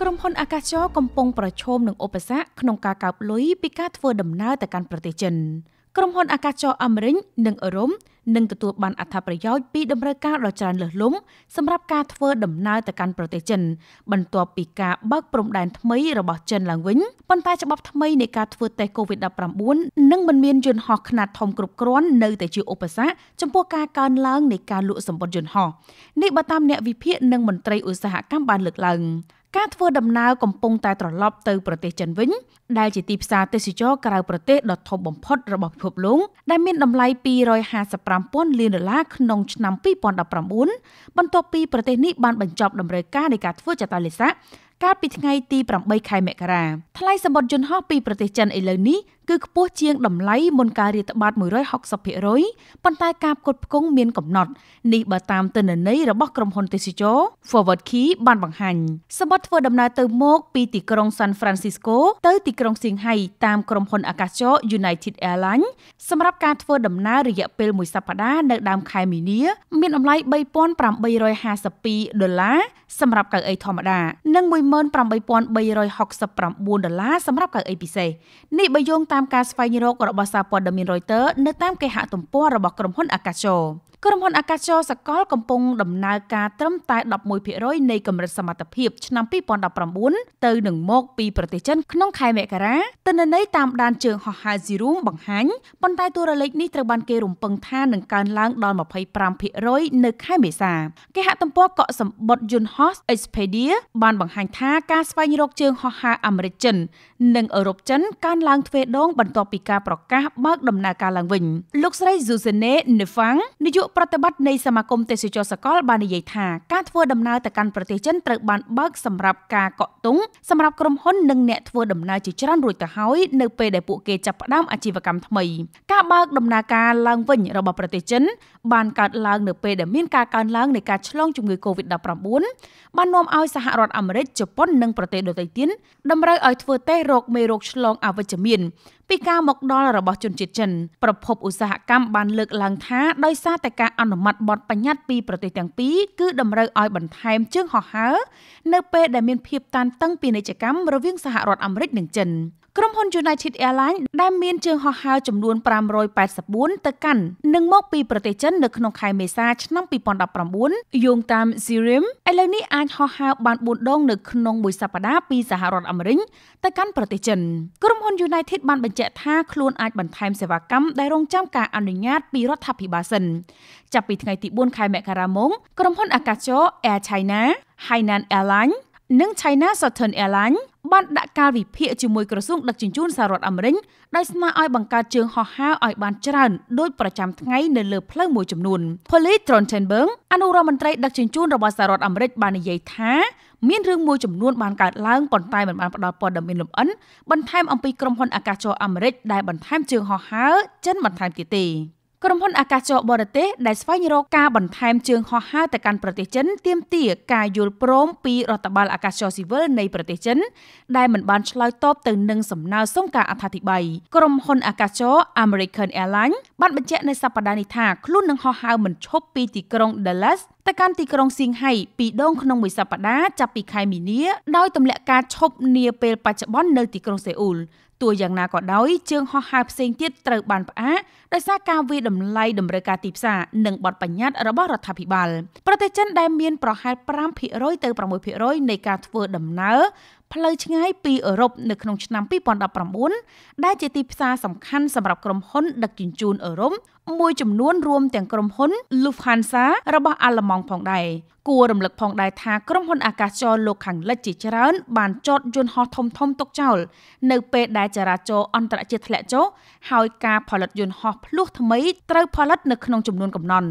ក្រុមហ៊ុនអាកាសចរកំពុងប្រឈមនឹងឧបសគ្គក្នុងការកើបលុយពីការធ្វើដំណើរទៅកាន់ប្រទេសចិនក្រុមហ៊ុនអាកាសចរអាមេរិកនិងអឺរ៉ុបនិងទទួលបានអត្ថប្រយោជន៍ពីដំណើរការដ៏ច្រើនលើសលង់សម្រាប់ការធ្វើដំណើរទៅកាន់ប្រទេសចិនបន្ទាប់ពីការបើកព្រំដែនថ្មីរបស់ចិនឡើងវិញប៉ុន្តែច្បាប់ថ្មីនៃការធ្វើតេស្ត COVID-19 នឹងមិនមានយន្តហោះខ្នាតធំគ្រប់គ្រាន់នៅតែជាឧបសគ្គចំពោះការកើនឡើងនៃការលក់សម្បត្តិយន្តហោះនេះបើតាមអ្នកវិភាគនិង មន្ត្រីឧស្សាហកម្មបានលើកឡើង ការធ្វើដំណើរកំពុងតែត្រឡប់ទៅប្រទេសចិនវិញដែលជាទីផ្សារទេសចរក្រៅប្រទេសដ៏ធំបំផុតរបស់ពិភពលោកដែលមានតម្លៃ255 15,000លានដុល្លារក្នុងឆ្នាំ2019បន្ទាប់ពីប្រទេសនេះបានបញ្ចប់ដំណើរការនៃការធ្វើចតាលេសាកាលពីថ្ងៃទី8ខែមករាថ្លៃសម្បត្តិយន្តហោះពីប្រទេសចិនឥឡូវនេះគឺខ្ពស់ជាងតម្លៃមុនការរាតត្បាត160%ប៉ុន្តែការផ្គត់ផ្គង់មានកំណត់នេះបើតាមទិន្នន័យរបស់ក្រុមហ៊ុនទេសចរ Forward Key បានបង្ហាញសម្បត្តិធ្វើដំណើរទៅមកពីទីក្រុង San Francisco ទៅទីក្រុងសៀងហៃតាមក្រុមហ៊ុនអាកាសចរ United Airlines សម្រាប់ការធ្វើដំណើររយៈពេលមួយសប្តាហ៍នៅដើមខែមីនា មានតម្លៃ3852ដុល្លារសម្រាប់កៅអីធម្មតានិង1 18369ដុល្លារសម្រាប់កៅអីពិសេសនេះបើយោងតាមការស្វែងរក របស់សារព័ត៌មាន Reuters នៅតាមគេហទំព័ររបស់ក្រុមហ៊ុន Akasho ក្រុមហ៊ុនអាកាសចរសកលកំពុងដំណើរការត្រឹមតែ11%នៃកម្រិតសមត្ថភាពឆ្នាំ2019ទៅនឹងមកពីប្រទេសចិនក្នុងខែមករាទិន្នន័យតាមដានជើងហោះហើរ Zoom បង្ហាញប៉ុន្តែតួលេខនេះត្រូវបានគេរំពឹងថានឹងកើនឡើងដល់25%នៅខែមេសា គេហទំព័រកក់សម្បត្តិយន្តហោះ Expedia បានបង្ហាញថាការស្វែងរកជើងហោះហើរអាមេរិកចិននិងអឺរ៉ុបចិនកើនឡើងទ្វេដង បន្ទាប់ពីការប្រកាសបើកដំណើរការឡើងវិញលោកស្រី Zuzane Nefang នាយកប្រតិបត្តិនៃសមាគមទេសចរសកលបាននិយាយថាការធ្វើដំណើរទៅកាន់ប្រទេសចិនត្រូវបានបើកសម្រាប់ការកក់ទុងសម្រាប់ក្រុមហ៊ុននិងអ្នកធ្វើដំណើរជាច្រើនរួចទៅហើយនៅ ពេលដែលពួកគេចាប់ផ្ដើមអាជីវកម្មថ្មីការបើកដំណើរការឡើងវិញរបស់ប្រទេសចិនបានកើតឡើងនៅពេលដែលមានការកើនឡើងនៃការឆ្លងជំងឺ Covid-19 បាននាំឲ្យសហរដ្ឋអាមេរិកជប៉ុននិងប្រទេសដទៃទៀតតម្រូវឲ្យធ្វើតេស្តរោគមេរោគឆ្លងអវិជ្ជមានពីការមកដល់របស់ជនជាតិចិនប្រភពឧស្សាហកម្មបានលើកឡើងថាដោយសារតែការអនុម័តបទបញ្ញត្តិពីប្រទេសទាំងពីរគឺតម្រូវឲ្យបន្ថែមជើងហោះហើរនៅពេលដែលមានភាពតានតឹងពាណិជ្ជកម្មរវាងសហរដ្ឋអាមេរិកនិងចិនក្រុមហ៊ុន United Airlines ដែលមានជើងហោះហើរចំនួន584ទៅកាន់និងមកពីប្រទេសចិននៅក្នុងខែមេសាឆ្នាំ2019យោងតាម Zirim ឥឡូវនេះអាចហោះហើរបាន4ដងនៅក្នុងមួយសប្តាហ៍ពីសហរដ្ឋអាមេរិកទៅកាន់ប្រទេសចិន ក្រុមហ៊ុន United បានបញ្ញ្ជាក់ថាខ្លួនអាចបន្ថែមសេវាកម្មដែលរងចាំការអនុញ្ញាតពីរដ្ឋាភិបាលសិនចាប់ពីថ្ងៃទី4ខែមករាមកក្រុមហ៊ុនអាកាសចរ Air China, Hainan Airlines និង China Southern Airlines បានដាក់កាលវិភាគជាមួយក្រសួងដឹកជញ្ជូនសហរដ្ឋអាមេរិកដោយស្នើឲ្យបង្កើតជើងហោះហើរឲ្យបានច្រើនដូចប្រចាំថ្ងៃនៅលើផ្លូវមួយចំនួន Polly Trontenberg អនុរដ្ឋមន្ត្រីដឹកជញ្ជូនរបស់សហរដ្ឋអាមេរិកបាននិយាយថាមានរឿងមួយចំនួនបានកើតឡើងប៉ុន្តែមិនបានផ្ដល់ព័ត៌មានលម្អិនបន្ថែមអំពីក្រុមហ៊ុនអាកាសចរអាមេរិកដែលបន្ថែមជើងហោះហើរចិនបន្ថែមទៀតទេក្រុមហ៊ុនអាកាសចរបរទេសដែលស្វែងរកការបន្ថែមជើងហោះហើរទៅកាន់ប្រទេសចិនទាមទារការយល់ព្រមពីរដ្ឋបាលអាកាសចរស៊ីវិលនៃប្រទេសចិនដែលមិនបានឆ្លើយតបទៅនឹងសំណើសុំការអត្ថាធិប្បាយក្រុមហ៊ុនអាកាសចរ American Airlines បានបញ្ជាក់នៅសប្តាហ៍នេះថាខ្លួននឹងហោះហើរមិនឈប់ពីទីក្រុង Dallas ទៅកាន់ទីក្រុងសៀងហៃពីរដងក្នុងមួយសប្តាហ៍ចាប់ពីខែមីនា ដោយទម្លាក់ការឈប់នាពេលបច្ចុប្បន្ននៅទីក្រុងសេអ៊ូលទោះយ៉ាងណាក៏ដោយជើងហោះហើរផ្សេងទៀតត្រូវបានផ្អាកដោយសារការវាយតម្លៃតម្រូវការទីផ្សារនិងបទបញ្ញត្តិរបស់រដ្ឋាភិបាលប្រទេសចិនដែលមានប្រហែល5%ទៅ6%នៃការធ្វើដំណើរផ្លូវឆ្ងាយពីអឺរ៉ុបនៅក្នុងឆ្នាំ2019ដែលជាទីផ្សារសំខាន់សម្រាប់ក្រុមហ៊ុនដឹកជញ្ជូនអឺរ៉ុបមួយចំនួនរួមទាំងក្រុមហ៊ុន Lufthansa របស់អាល្លឺម៉ង់ផងដែរគួររំលឹកផងដែរថាក្រុមហ៊ុនអាកាសចរលោកខាងលិចជាច្រើនបានចតយន្តហោះធំធំទុកចោលនៅពេលដែលចរាចរណ៍អន្តរជាតិធ្លាក់ចុះហើយការផលិតយន្តហោះភ្លោះថ្មីត្រូវផលិតនៅក្នុងចំនួនកំណត់